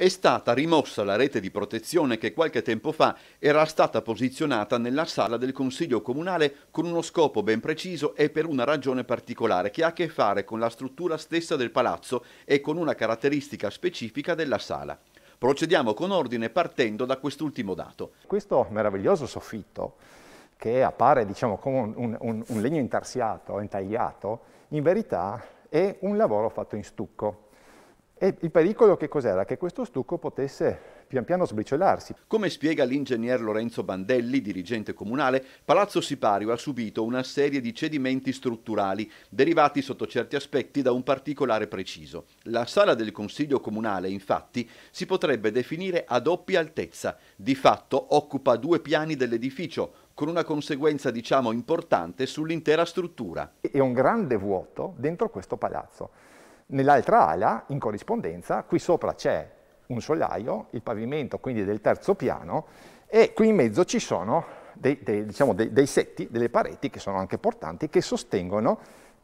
è stata rimossa la rete di protezione che qualche tempo fa era stata posizionata nella sala del Consiglio Comunale con uno scopo ben preciso e per una ragione particolare che ha a che fare con la struttura stessa del palazzo e con una caratteristica specifica della sala. Procediamo con ordine partendo da quest'ultimo dato. Questo meraviglioso soffitto che appare diciamo, come un, un, un legno intarsiato, intagliato, in verità è un lavoro fatto in stucco e il pericolo che cos'era? Che questo stucco potesse pian piano sbriciolarsi. Come spiega l'ingegner Lorenzo Bandelli, dirigente comunale, Palazzo Sipario ha subito una serie di cedimenti strutturali, derivati sotto certi aspetti da un particolare preciso. La sala del Consiglio comunale, infatti, si potrebbe definire a doppia altezza. Di fatto occupa due piani dell'edificio, con una conseguenza diciamo importante sull'intera struttura. È un grande vuoto dentro questo palazzo. Nell'altra ala, in corrispondenza, qui sopra c'è un solaio, il pavimento quindi del terzo piano, e qui in mezzo ci sono dei, dei, diciamo, dei, dei setti, delle pareti che sono anche portanti, che sostengono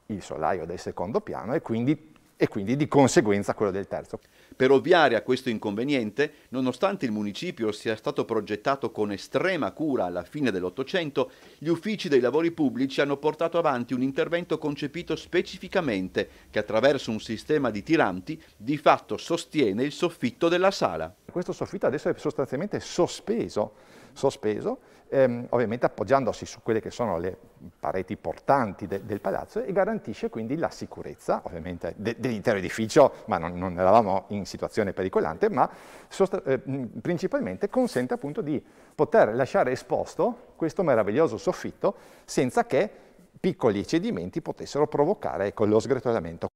il solaio del secondo piano e quindi e quindi di conseguenza quello del terzo. Per ovviare a questo inconveniente, nonostante il municipio sia stato progettato con estrema cura alla fine dell'Ottocento, gli uffici dei lavori pubblici hanno portato avanti un intervento concepito specificamente che attraverso un sistema di tiranti di fatto sostiene il soffitto della sala. Questo soffitto adesso è sostanzialmente sospeso, sospeso ehm, ovviamente appoggiandosi su quelle che sono le pareti portanti de del palazzo e garantisce quindi la sicurezza, ovviamente de dell'intero edificio, ma non, non, eravamo in situazione pericolante, ma eh, principalmente consente appunto di poter lasciare esposto questo meraviglioso soffitto senza che piccoli cedimenti potessero provocare ecco, lo sgretolamento.